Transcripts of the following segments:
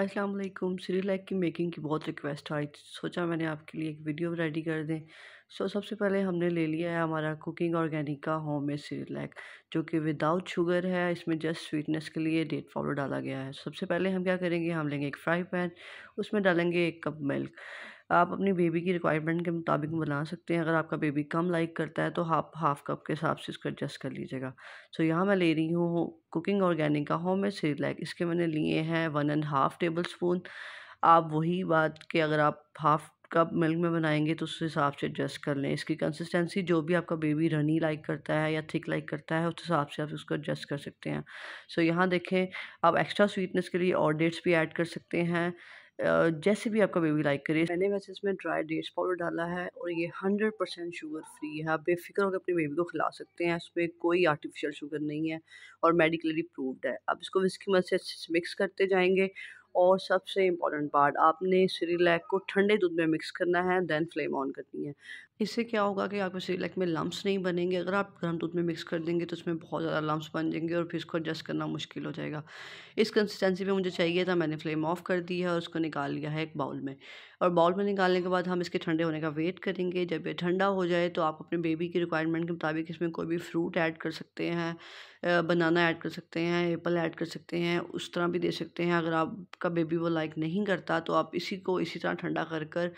अस्सलाम वालेकुम लाइक की मेकिंग की बहुत रिक्वेस्ट आई सोचा मैंने आपके लिए एक वीडियो रेडी कर दें सो so, सबसे पहले हमने ले लिया है हमारा कुकिंग ऑर्गेनिक का होम मेड सीरीलाइक जो कि विदाउट शुगर है इसमें जस्ट स्वीटनेस के लिए डेट पाउडर डाला गया है सबसे पहले हम क्या करेंगे हम लेंगे एक फ्राई पैन उसमें डालेंगे एक कप मिल्क आप अपनी बेबी की रिक्वायरमेंट के मुताबिक बना सकते हैं अगर आपका बेबी कम लाइक करता है तो आप हाफ कप के हिसाब से इसको एडजस्ट कर लीजिएगा सो यहाँ मैं ले रही हूँ कुकिंग ऑर्गेनिक का होम मेड लाइक इसके मैंने लिए हैं one and half tablespoon आप वही बात कि अगर आप हाफ कप मिल्क में बनाएंगे तो उस हिसाब से एडजस्ट कर लें इसकी कंसिस्टेंसी जो भी आपका बेबी रनी लाइक करता है या थिक लाइक करता है उस हिसाब से आप उसको एडजस्ट कर सकते हैं सो so, यहाँ देखें आप एक्स्ट्रा स्वीटनेस के लिए और डेट्स भी ऐड कर सकते हैं जैसे भी आपका बेबी लाइक करे मैंने वैसे इसमें ड्राई डेट्स पाउडर डाला है और ये हंड्रेड परसेंट शुगर फ्री है आप बेफिक्र होकर अपने बेबी को खिला सकते हैं इसमें कोई आर्टिफिशियल शुगर नहीं है और मेडिकली प्रूव्ड है आप इसको विस्की मत से मिक्स करते जाएंगे और सबसे इम्पॉर्टेंट पार्ट आपने सिरीलैक को ठंडे दूध में मिक्स करना है देन फ्लेम ऑन करनी है इससे क्या होगा कि आपके लैक में लम्ब नहीं बनेंगे अगर आप गर्म दूध में मिक्स कर देंगे तो उसमें बहुत ज़्यादा लम्स बन जाएंगे और फिर इसको एडजस्ट करना मुश्किल हो जाएगा इस कंसिस्टेंसी में मुझे चाहिए था मैंने फ्लेम ऑफ कर दी है और उसको निकाल लिया है एक बाउल में और बाउल में निकालने के बाद हम इसके ठंडे होने का वेट करेंगे जब ये ठंडा हो जाए तो आप अपने बेबी की रिक्वायरमेंट के मुताबिक इसमें कोई भी फ्रूट ऐड कर सकते हैं बनाना ऐड कर सकते हैं एप्पल ऐड कर सकते हैं उस तरह भी दे सकते हैं अगर आपका बेबी वो लाइक नहीं करता तो आप इसी को इसी तरह ठंडा कर कर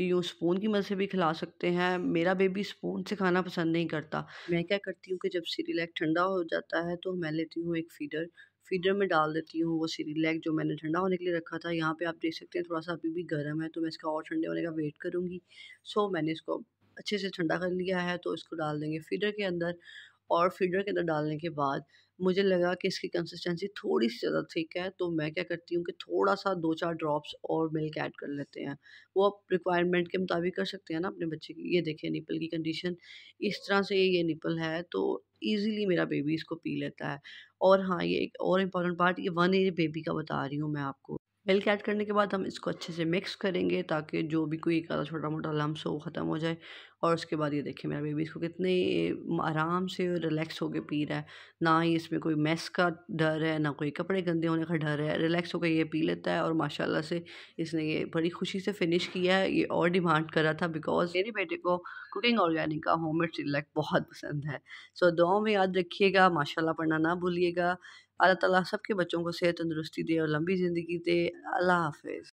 यूँ स्पून की मदद से भी खिला सकते हैं मेरा बेबी स्पून से खाना पसंद नहीं करता मैं क्या करती हूँ कि जब लाइक ठंडा हो जाता है तो मैं लेती हूँ एक फीडर फीडर में डाल देती हूँ वो सीरीलैक जो मैंने ठंडा होने के लिए रखा था यहाँ पे आप देख सकते हैं थोड़ा सा अभी भी गर्म है तो मैं इसका और ठंडे होने का वेट करूँगी सो मैंने इसको अच्छे से ठंडा कर लिया है तो इसको डाल देंगे फीडर के अंदर और फीडर के अंदर डालने के बाद मुझे लगा कि इसकी कंसिस्टेंसी थोड़ी सी ज़्यादा थिक है तो मैं क्या करती हूँ कि थोड़ा सा दो चार ड्रॉप्स और मिल्क ऐड कर लेते हैं वो आप रिक्वायरमेंट के मुताबिक कर सकते हैं ना अपने बच्चे की ये देखें निपल की कंडीशन इस तरह से ये ये निपल है तो ईज़िली मेरा बेबी इसको पी लेता है और हाँ ये एक और इम्पॉर्टेंट पार्ट ये वन ईयर बेबी का बता रही हूँ मैं आपको मिल्क ऐड करने के बाद हम इसको अच्छे से मिक्स करेंगे ताकि जो भी कोई एक आधा छोटा मोटा लम्स हो ख़त्म हो जाए और उसके बाद ये देखिए मेरा बेबी इसको कितने आराम से रिलैक्स होकर पी रहा है ना ही इसमें कोई मैस का डर है ना कोई कपड़े गंदे होने का डर है रिलैक्स होकर ये पी लेता है और माशाल्लाह से इसने ये बड़ी खुशी से फिनिश किया है ये और डिमांड कर रहा था बिकॉज मेरे बेटे को कुकिंग ऑर्गेनिक का होम मेड सिलक बहुत पसंद है सो so, दुआओं में याद रखिएगा माशाल्लाह पढ़ना ना भूलिएगा अल्लाह ताला सबके बच्चों को सेहत तंदुरुस्ती दे और लंबी ज़िंदगी दे अल्लाह हाफिज़